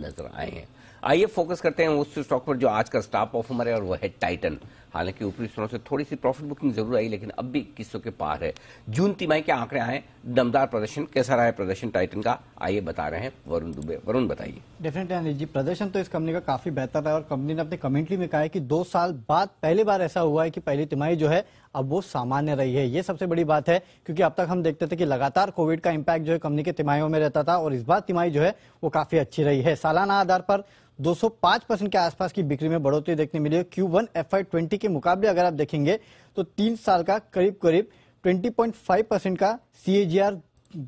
नजर आए हैं आइए फोकस करते हैं उस स्टॉक पर जो आज का स्टाफ ऑफ हमारे और वो है टाइटन हालांकि ऊपरी स्तरों से थोड़ी सी प्रॉफिट बुकिंग जरूर आई लेकिन अब भी इक्कीस के पार है जून तिमाही के आंकड़े आए दमदार प्रदर्शन कैसा रहा है प्रदर्शन टाइटन का आइए बता रहे हैं वरुण दुबे वरुण बताइए डेफिनेटली जी प्रदर्शन तो इस कंपनी का काफी बेहतर है और कंपनी ने अपने कमेंट्री में कहा है कि दो साल बाद पहली बार ऐसा हुआ है कि पहली तिमाही जो है अब वो सामान्य रही है ये सबसे बड़ी बात है क्योंकि अब तक हम देखते थे कि लगातार कोविड का इम्पैक्ट जो है कंपनी के तिमाहियों में रहता था और इस बार तिमाही जो है वो काफी अच्छी रही है सालाना आधार पर 205 परसेंट के आसपास की बिक्री में बढ़ोतरी देखने मिली है क्यू वन एफ के मुकाबले अगर आप देखेंगे तो तीन साल का करीब करीब 20.5 परसेंट का सीएजीआर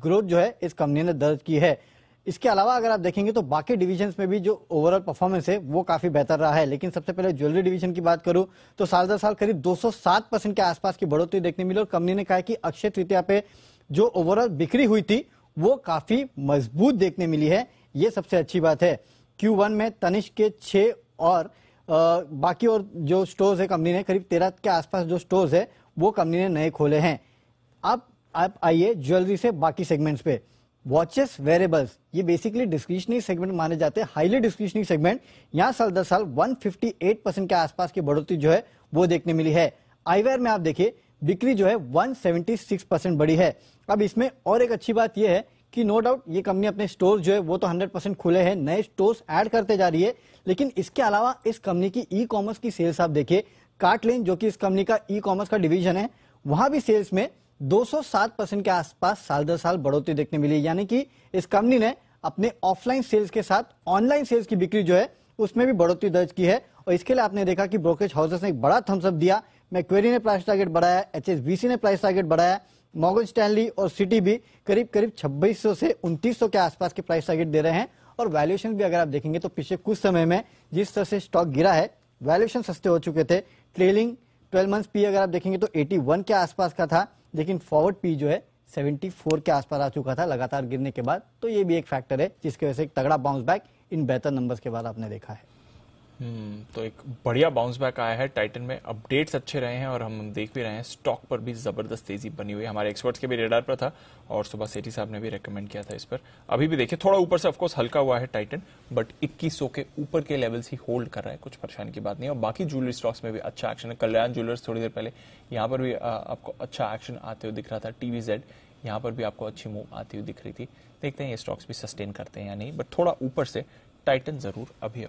ग्रोथ जो है इस कंपनी ने दर्ज की है इसके अलावा अगर आप देखेंगे तो बाकी डिवीजन में भी जो ओवरऑल परफॉर्मेंस है वो काफी बेहतर रहा है लेकिन सबसे पहले ज्वेलरी डिवीजन की बात करूं तो साल दर साल करीब 207 परसेंट के आसपास की बढ़ोतरी देखने मिली और कंपनी ने कहा कि अक्षय तृतीया पे जो ओवरऑल बिक्री हुई थी वो काफी मजबूत देखने मिली है ये सबसे अच्छी बात है Q1 में तनिष्क के छह और आ, बाकी और जो स्टोर्स है कंपनी ने करीब तेरह के आसपास जो स्टोर्स है वो कंपनी ने नए खोले हैं अब आप आइए ज्वेलरी से बाकी सेगमेंट्स पे वॉचेस वेरेबल्स ये बेसिकली डिस्क्रिशनरी सेगमेंट माने जाते हैं हाईली डिस्क्रिशनरी सेगमेंट यहाँ साल दस साल एट परसेंट के आसपास की बढ़ोतरी जो है वो देखने मिली है आईवेयर में आप देखिए बिक्री जो है सिक्स परसेंट बढ़ी है अब इसमें और एक अच्छी बात यह है कि नो डाउट ये कंपनी अपने स्टोर्स जो है वो तो 100 परसेंट खुले हैं नए स्टोर्स ऐड करते जा रही है लेकिन इसके अलावा इस कंपनी की ई कॉमर्स की सेल्स आप देखिए कार्टलेन जो कि इस कंपनी का ई कॉमर्स का डिवीजन है वहां भी सेल्स में 207 परसेंट के आसपास साल दर साल बढ़ोतरी देखने मिली यानी कि इस कंपनी ने अपने ऑफलाइन सेल्स के साथ ऑनलाइन सेल्स की बिक्री जो है उसमें भी बढ़ोतरी दर्ज की है और इसके लिए आपने देखा कि ब्रोकेज हाउसेस ने एक बड़ा थम्सअप दिया मैक्वेरी ने प्राइस टारगेट बढ़ाया एच ने प्राइस टारगेट बढ़ाया मॉगन स्टैनली और सिटी भी करीब करीब 2600 से 2900 के आसपास के प्राइस टारगेट दे रहे हैं और वैल्यूएशन भी अगर आप देखेंगे तो पिछले कुछ समय में जिस तरह से स्टॉक गिरा है वैल्यूएशन सस्ते हो चुके थे ट्रेलिंग 12 मंथ्स पी अगर आप देखेंगे तो 81 के आसपास का था लेकिन फॉरवर्ड पी जो है 74 के आसपास आ चुका था लगातार गिरने के बाद तो ये भी एक फैक्टर है जिसकी वजह से एक तगड़ा बाउंस बैक इन बेहतर नंबर्स के बाद आपने देखा है हम्म, तो एक बढ़िया बाउंस बैक आया है टाइटन में अपडेट्स अच्छे रहे हैं और हम देख भी रहे हैं स्टॉक पर भी जबरदस्त तेजी बनी हुई है हमारे एक्सपर्ट्स के भी रेडार पर था और सुबह सेठी साहब ने भी रेकमेंड किया था इस पर अभी भी देखिए थोड़ा ऊपर से ऑफकोर्स हल्का हुआ है टाइटन बट इक्कीस के ऊपर के लेवल्स ही होल्ड कर रहा है कुछ परेशान की बात नहीं और बाकी ज्वेलरी स्टॉक्स में भी अच्छा एक्शन है कल्याण ज्वेलर्स थोड़ी देर पहले यहाँ पर भी आपको अच्छा एक्शन आते हुए दिख रहा था टीवी जेड यहाँ पर भी आपको अच्छी मूव आती हुई दिख रही थी देखते हैं ये स्टॉक्स भी सस्टेन करते हैं या नहीं बट थोड़ा ऊपर से टाइटन जरूर अभी